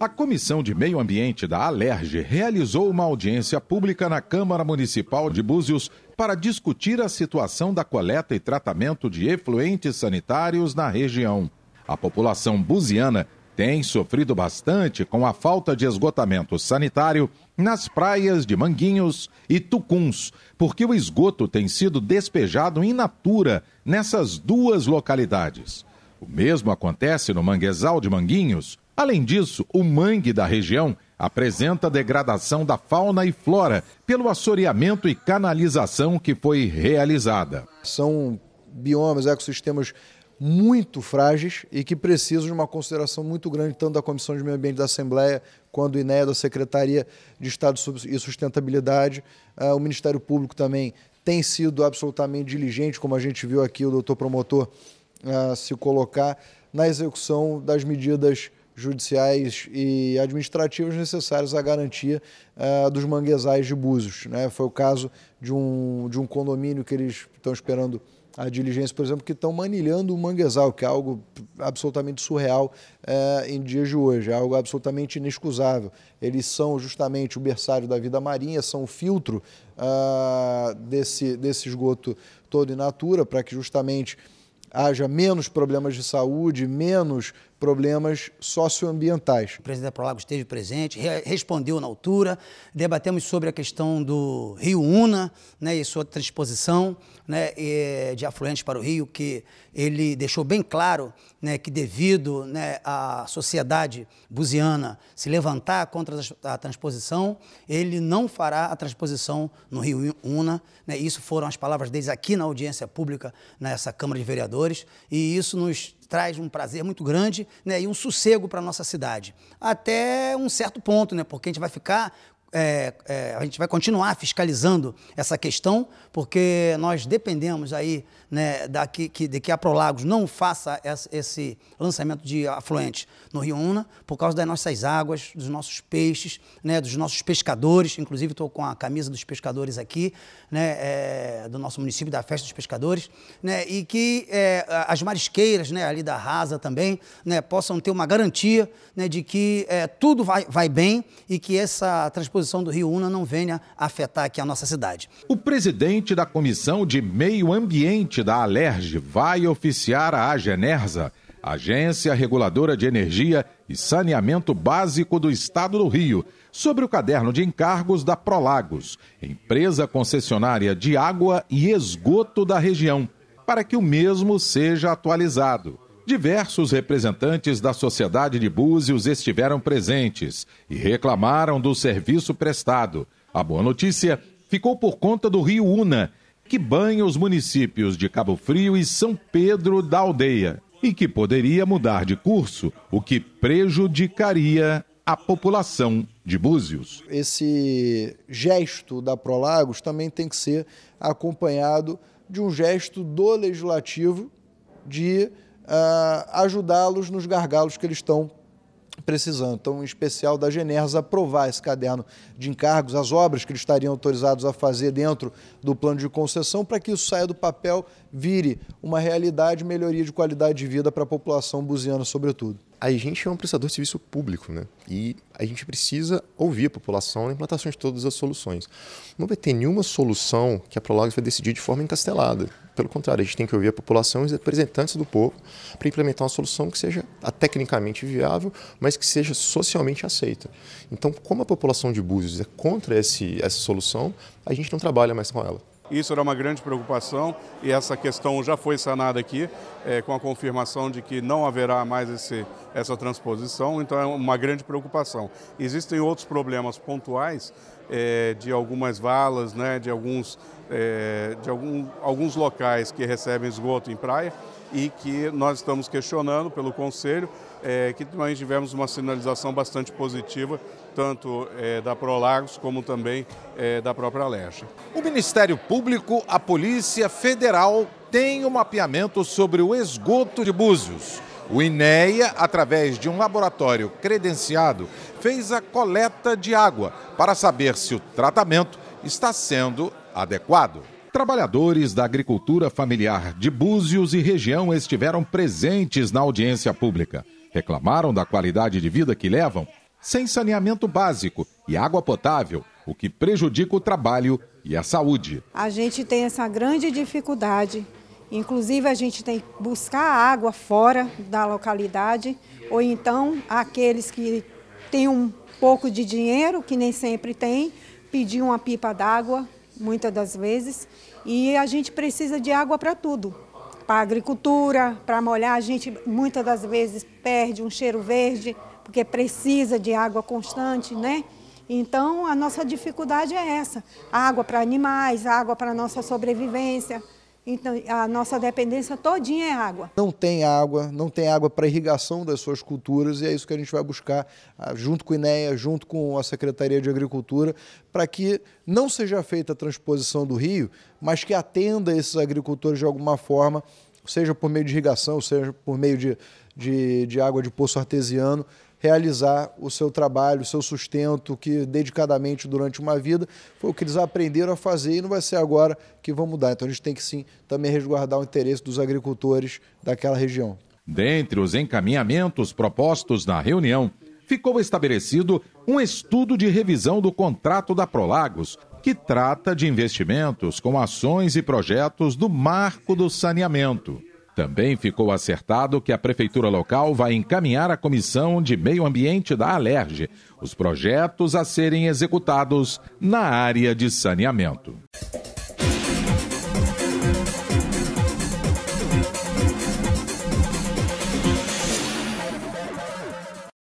A Comissão de Meio Ambiente da Alerj realizou uma audiência pública na Câmara Municipal de Búzios para discutir a situação da coleta e tratamento de efluentes sanitários na região. A população buziana tem sofrido bastante com a falta de esgotamento sanitário nas praias de Manguinhos e Tucuns, porque o esgoto tem sido despejado in natura nessas duas localidades. O mesmo acontece no manguezal de Manguinhos, Além disso, o mangue da região apresenta degradação da fauna e flora pelo assoreamento e canalização que foi realizada. São biomas, ecossistemas muito frágeis e que precisam de uma consideração muito grande, tanto da Comissão de Meio Ambiente da Assembleia, quanto do INEA, da Secretaria de Estado e Sustentabilidade. Ah, o Ministério Público também tem sido absolutamente diligente, como a gente viu aqui o doutor promotor ah, se colocar, na execução das medidas judiciais e administrativos necessários à garantia uh, dos manguezais de Búzios. Né? Foi o caso de um, de um condomínio que eles estão esperando a diligência, por exemplo, que estão manilhando o manguezal, que é algo absolutamente surreal eh, em dias de hoje, é algo absolutamente inexcusável. Eles são justamente o berçário da vida marinha, são o filtro ah, desse, desse esgoto todo in natura, para que justamente haja menos problemas de saúde, menos problemas socioambientais. O presidente da Prolagos esteve presente, re respondeu na altura, debatemos sobre a questão do Rio Una né, e sua transposição né, de afluentes para o rio, que ele deixou bem claro né, que devido né, à sociedade buziana se levantar contra a transposição, ele não fará a transposição no Rio Una. Né, isso foram as palavras deles aqui na audiência pública nessa Câmara de Vereadores e isso nos traz um prazer muito grande né, e um sossego para a nossa cidade. Até um certo ponto, né, porque a gente vai ficar é, é, a gente vai continuar fiscalizando essa questão, porque nós dependemos aí né, da, que, que, de que a Prolagos não faça essa, esse lançamento de afluentes no Rio Una, por causa das nossas águas, dos nossos peixes, né, dos nossos pescadores. Inclusive, estou com a camisa dos pescadores aqui, né, é, do nosso município, da Festa dos Pescadores, né, e que é, as marisqueiras né, ali da Rasa também né, possam ter uma garantia né, de que é, tudo vai, vai bem e que essa transposição posição do Rio Una não venha afetar aqui a nossa cidade. O presidente da Comissão de Meio Ambiente da Alerj vai oficiar a Agenersa, Agência Reguladora de Energia e Saneamento Básico do Estado do Rio, sobre o caderno de encargos da Prolagos, empresa concessionária de água e esgoto da região, para que o mesmo seja atualizado. Diversos representantes da sociedade de Búzios estiveram presentes e reclamaram do serviço prestado. A boa notícia ficou por conta do Rio Una, que banha os municípios de Cabo Frio e São Pedro da Aldeia, e que poderia mudar de curso, o que prejudicaria a população de Búzios. Esse gesto da Prolagos também tem que ser acompanhado de um gesto do legislativo de ah, ajudá-los nos gargalos que eles estão precisando. Então, em especial da Generas, aprovar esse caderno de encargos, as obras que eles estariam autorizados a fazer dentro do plano de concessão, para que isso saia do papel, vire uma realidade, melhoria de qualidade de vida para a população buziana, sobretudo a gente é um prestador de serviço público, né? E a gente precisa ouvir a população na implantação de todas as soluções. Não vai ter nenhuma solução que a Prologis vai decidir de forma encastelada. Pelo contrário, a gente tem que ouvir a população e os representantes do povo para implementar uma solução que seja tecnicamente viável, mas que seja socialmente aceita. Então, como a população de Búzios é contra esse, essa solução, a gente não trabalha mais com ela. Isso era uma grande preocupação e essa questão já foi sanada aqui, é, com a confirmação de que não haverá mais esse, essa transposição, então é uma grande preocupação. Existem outros problemas pontuais é, de algumas valas, né, de, alguns, é, de algum, alguns locais que recebem esgoto em praia, e que nós estamos questionando pelo Conselho, é, que nós tivemos uma sinalização bastante positiva, tanto é, da Prolagos como também é, da própria Leste. O Ministério Público, a Polícia Federal tem um mapeamento sobre o esgoto de Búzios. O INEA, através de um laboratório credenciado, fez a coleta de água para saber se o tratamento está sendo adequado. Trabalhadores da agricultura familiar de Búzios e região estiveram presentes na audiência pública. Reclamaram da qualidade de vida que levam sem saneamento básico e água potável, o que prejudica o trabalho e a saúde. A gente tem essa grande dificuldade. Inclusive, a gente tem que buscar água fora da localidade, ou então aqueles que têm um pouco de dinheiro, que nem sempre tem, pedir uma pipa d'água muitas das vezes, e a gente precisa de água para tudo. Para agricultura, para molhar, a gente muitas das vezes perde um cheiro verde, porque precisa de água constante, né? Então, a nossa dificuldade é essa: água para animais, água para nossa sobrevivência, então, a nossa dependência todinha é água. Não tem água, não tem água para irrigação das suas culturas e é isso que a gente vai buscar ah, junto com o INEA, junto com a Secretaria de Agricultura, para que não seja feita a transposição do rio, mas que atenda esses agricultores de alguma forma, seja por meio de irrigação, seja por meio de, de, de água de poço artesiano, realizar o seu trabalho, o seu sustento, que dedicadamente durante uma vida foi o que eles aprenderam a fazer e não vai ser agora que vão mudar. Então a gente tem que sim também resguardar o interesse dos agricultores daquela região. Dentre os encaminhamentos propostos na reunião, ficou estabelecido um estudo de revisão do contrato da Prolagos, que trata de investimentos com ações e projetos do marco do saneamento. Também ficou acertado que a prefeitura local vai encaminhar a Comissão de Meio Ambiente da Alerj os projetos a serem executados na área de saneamento.